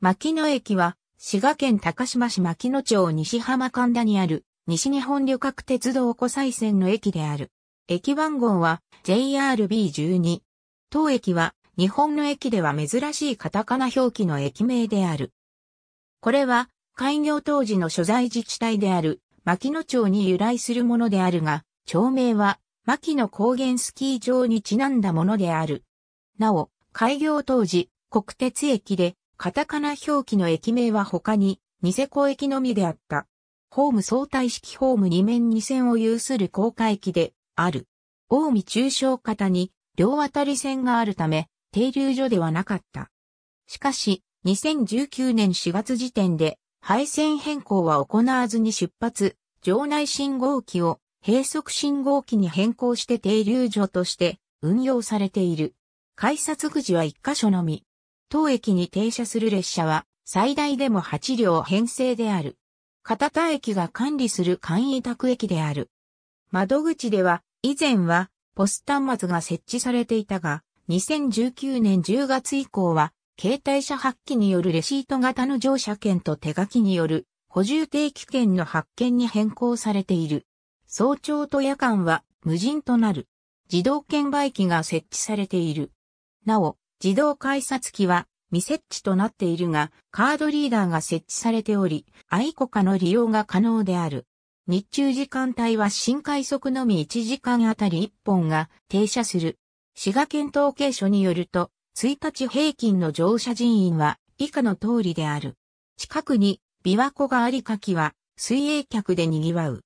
牧野駅は、滋賀県高島市牧野町西浜神田にある、西日本旅客鉄道湖西線の駅である。駅番号は JRB12。当駅は、日本の駅では珍しいカタカナ表記の駅名である。これは、開業当時の所在自治体である、牧野町に由来するものであるが、町名は、牧野高原スキー場にちなんだものである。なお、開業当時、国鉄駅でカタカナ表記の駅名は他に、ニセコ駅のみであった。ホーム相対式ホーム2面2線を有する高架駅である。大見中小型に両渡り線があるため、停留所ではなかった。しかし、2019年4月時点で、配線変更は行わずに出発、場内信号機を閉塞信号機に変更して停留所として運用されている。改札口は1箇所のみ。当駅に停車する列車は最大でも8両編成である。片田駅が管理する簡易宅駅である。窓口では以前はポス端末が設置されていたが、2019年10月以降は携帯車発揮によるレシート型の乗車券と手書きによる補充定期券の発券に変更されている。早朝と夜間は無人となる。自動券売機が設置されている。なお、自動改札機は未設置となっているが、カードリーダーが設置されており、アイコカの利用が可能である。日中時間帯は新快速のみ1時間あたり1本が停車する。滋賀県統計所によると、1日平均の乗車人員は以下の通りである。近くに琵琶湖がありかきは水泳客で賑わう。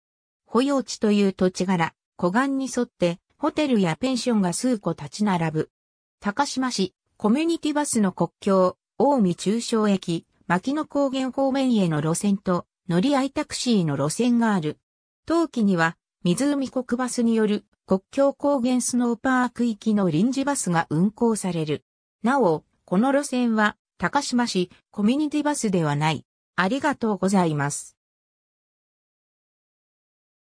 保養地という土地柄、湖岸に沿ってホテルやペンションが数個立ち並ぶ。高島市、コミュニティバスの国境、大見中小駅、牧野高原方面への路線と乗り合いタクシーの路線がある。冬季には湖国バスによる国境高原スノーパーク行きの臨時バスが運行される。なお、この路線は高島市コミュニティバスではない。ありがとうございます。